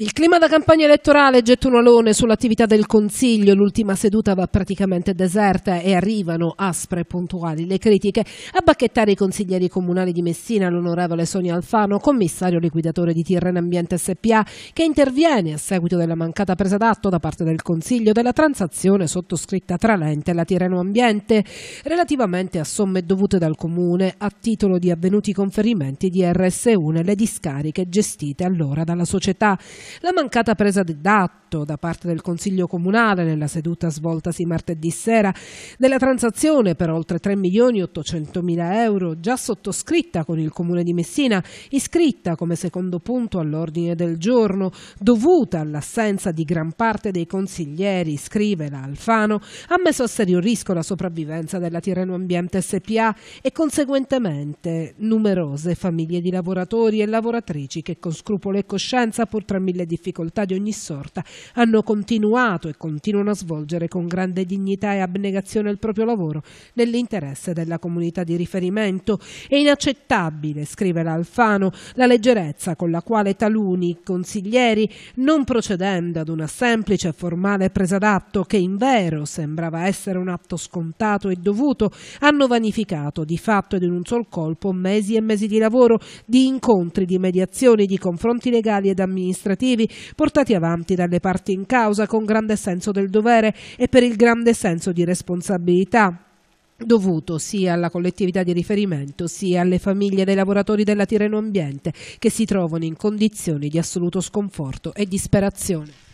Il clima da campagna elettorale getta un alone sull'attività del Consiglio, l'ultima seduta va praticamente deserta e arrivano aspre e puntuali le critiche a bacchettare i consiglieri comunali di Messina, l'onorevole Sonia Alfano, commissario liquidatore di Tirreno Ambiente SPA, che interviene a seguito della mancata presa d'atto da parte del Consiglio della transazione sottoscritta tra l'ente e la Tirreno Ambiente relativamente a somme dovute dal Comune a titolo di avvenuti conferimenti di RS1 e le discariche gestite allora dalla società. La mancata presa di, dat- atto da parte del Consiglio Comunale nella seduta svoltasi martedì sera della transazione per oltre 3 milioni 800 mila euro già sottoscritta con il Comune di Messina, iscritta come secondo punto all'ordine del giorno, dovuta all'assenza di gran parte dei consiglieri, scrive la Alfano, ha messo a serio rischio la sopravvivenza della Tirreno Ambiente SPA e conseguentemente numerose famiglie di lavoratori e lavoratrici che con scrupolo e coscienza, pur tra mille difficoltà di ogni sorta, hanno continuato e continuano a svolgere con grande dignità e abnegazione il proprio lavoro nell'interesse della comunità di riferimento. È inaccettabile, scrive l'Alfano, la leggerezza con la quale taluni consiglieri, non procedendo ad una semplice e formale presa d'atto che in vero sembrava essere un atto scontato e dovuto, hanno vanificato di fatto ed in un sol colpo mesi e mesi di lavoro, di incontri, di mediazioni, di confronti legali ed amministrativi portati avanti dalle parti parti in causa con grande senso del dovere e per il grande senso di responsabilità dovuto sia alla collettività di riferimento sia alle famiglie dei lavoratori della Tireno Ambiente che si trovano in condizioni di assoluto sconforto e disperazione.